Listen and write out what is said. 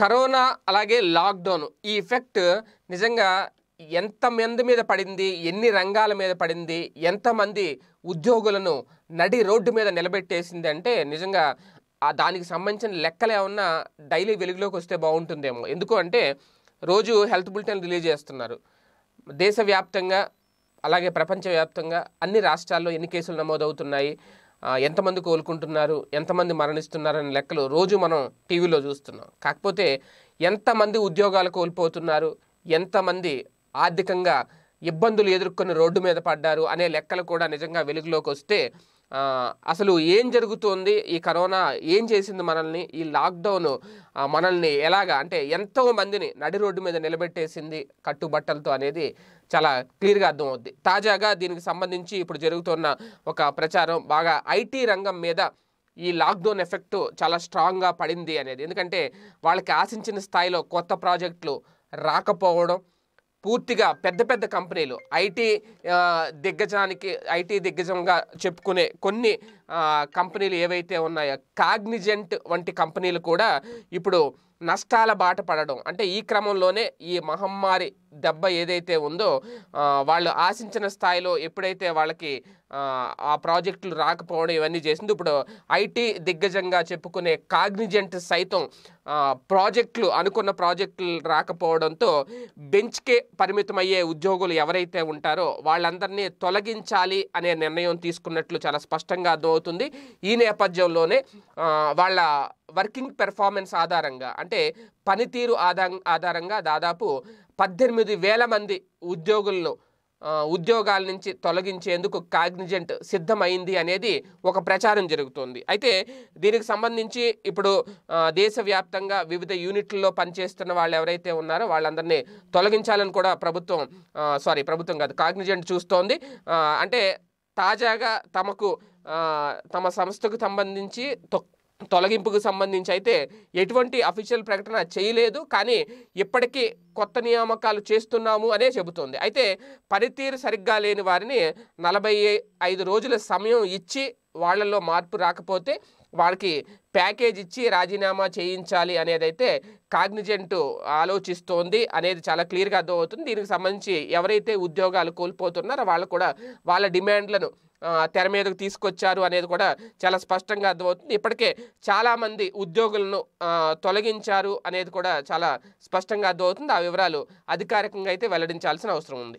corona అలాగే lockdown ఈ effect నిజంగా ఎంతమంది మీద పడింది ఎన్ని రంగాల మీద పడింది ఎంతమంది ఉద్యోగులను నడి రోడ్డు మీద నిలబెట్టేసింది అంటే నిజంగా దానికి సంబంధించిన లెక్కలు ఏమన్నా డైలీ వెలుగులోకి వస్తే బాగుంటుందేమో ఎందుకు అంటే రోజు హెల్త్ బులెటిన్ రిలీజ్ చేస్తున్నారు దేశవ్యాప్తంగా అలాగే ప్రపంచవ్యాప్తంగా అన్ని రాష్ట్రాల్లో ఎన్ని కేసులు నమోదవుతున్నాయి ఎంతమంది కోలుకుంటున్నారు ఎంతమంది మరణిస్తున్నారనే లెక్కలు రోజు మనం టీవీలో చూస్తున్నాం కాకపోతే ఎంతమంది ఉద్యోగాలు కోల్పోతున్నారు ఎంతమంది ఆర్థికంగా ఇబ్బందులు ఎదుర్కొని రోడ్డు మీద పడ్డారు అనే లెక్కలు కూడా నిజంగా వెలుగులోకి వస్తే అసలు ఏం జరుగుతోంది ఈ కరోనా ఏం చేసింది మనల్ని ఈ లాక్డౌన్ మనల్ని ఎలాగా అంటే ఎంతో మందిని నడి రోడ్డు మీద నిలబెట్టేసింది కట్టుబట్టలతో అనేది చాలా క్లియర్గా అర్థమవుద్ది తాజాగా దీనికి సంబంధించి ఇప్పుడు జరుగుతున్న ఒక ప్రచారం బాగా ఐటీ రంగం మీద ఈ లాక్డౌన్ ఎఫెక్ట్ చాలా స్ట్రాంగ్గా పడింది అనేది ఎందుకంటే వాళ్ళకి ఆశించిన స్థాయిలో కొత్త ప్రాజెక్టులు రాకపోవడం పూర్తిగా పెద్ద పెద్ద కంపెనీలు ఐటీ దిగ్గజానికి ఐటీ దిగ్గజంగా చెప్పుకునే కొన్ని కంపెనీలు ఏవైతే ఉన్నాయో కాగ్నిజెంట్ వంటి కంపెనీలు కూడా ఇప్పుడు నష్టాల బాట పడడం అంటే ఈ క్రమంలోనే ఈ మహమ్మారి దెబ్బ ఏదైతే ఉందో వాళ్ళు ఆశించిన స్థాయిలో ఎప్పుడైతే వాళ్ళకి ఆ ప్రాజెక్టులు రాకపోవడం ఇవన్నీ చేసింది ఇప్పుడు ఐటీ దిగ్గజంగా చెప్పుకునే కాగ్నిజెంట్ సైతం ప్రాజెక్టులు అనుకున్న ప్రాజెక్టులు రాకపోవడంతో బెంచ్కే పరిమితమయ్యే ఉద్యోగులు ఎవరైతే ఉంటారో వాళ్ళందరినీ తొలగించాలి అనే నిర్ణయం తీసుకున్నట్లు చాలా స్పష్టంగా అర్థమవుతుంది ఈ నేపథ్యంలోనే వాళ్ళ వర్కింగ్ పెర్ఫార్మెన్స్ ఆధారంగా అంటే పనితీరు ఆధారంగా దాదాపు పద్దెనిమిది వేల మంది ఉద్యోగులను ఉద్యోగాల నుంచి తొలగించేందుకు కాగ్నిజెంట్ సిద్ధమైంది అనేది ఒక ప్రచారం జరుగుతోంది అయితే దీనికి సంబంధించి ఇప్పుడు దేశవ్యాప్తంగా వివిధ యూనిట్లలో పనిచేస్తున్న వాళ్ళు ఎవరైతే ఉన్నారో వాళ్ళందరినీ తొలగించాలని కూడా ప్రభుత్వం సారీ ప్రభుత్వం కాదు కాగ్నిజెంట్ చూస్తోంది అంటే తాజాగా తమకు తమ సంస్థకు సంబంధించి తొలగింపుకు సంబంధించి అయితే ఎటువంటి అఫీషియల్ ప్రకటన చేయలేదు కానీ ఇప్పటికీ కొత్త నియామకాలు చేస్తున్నాము అనే చెబుతోంది అయితే పనితీరు సరిగ్గా లేని వారిని నలభై ఐదు రోజుల సమయం ఇచ్చి వాళ్ళల్లో మార్పు రాకపోతే వాళ్ళకి ప్యాకేజ్ ఇచ్చి రాజీనామా చేయించాలి అనేదైతే కాగ్నిజెంట్ ఆలోచిస్తోంది అనేది చాలా క్లియర్గా అర్థమవుతుంది దీనికి సంబంధించి ఎవరైతే ఉద్యోగాలు కోల్పోతున్నారో వాళ్ళు కూడా వాళ్ళ డిమాండ్లను తెర మీదకు తీసుకొచ్చారు అనేది కూడా చాలా స్పష్టంగా అర్థమవుతుంది ఇప్పటికే చాలామంది ఉద్యోగులను తొలగించారు అనేది కూడా చాలా స్పష్టంగా అర్థమవుతుంది ఆ వివరాలు అధికారికంగా అయితే వెల్లడించాల్సిన అవసరం ఉంది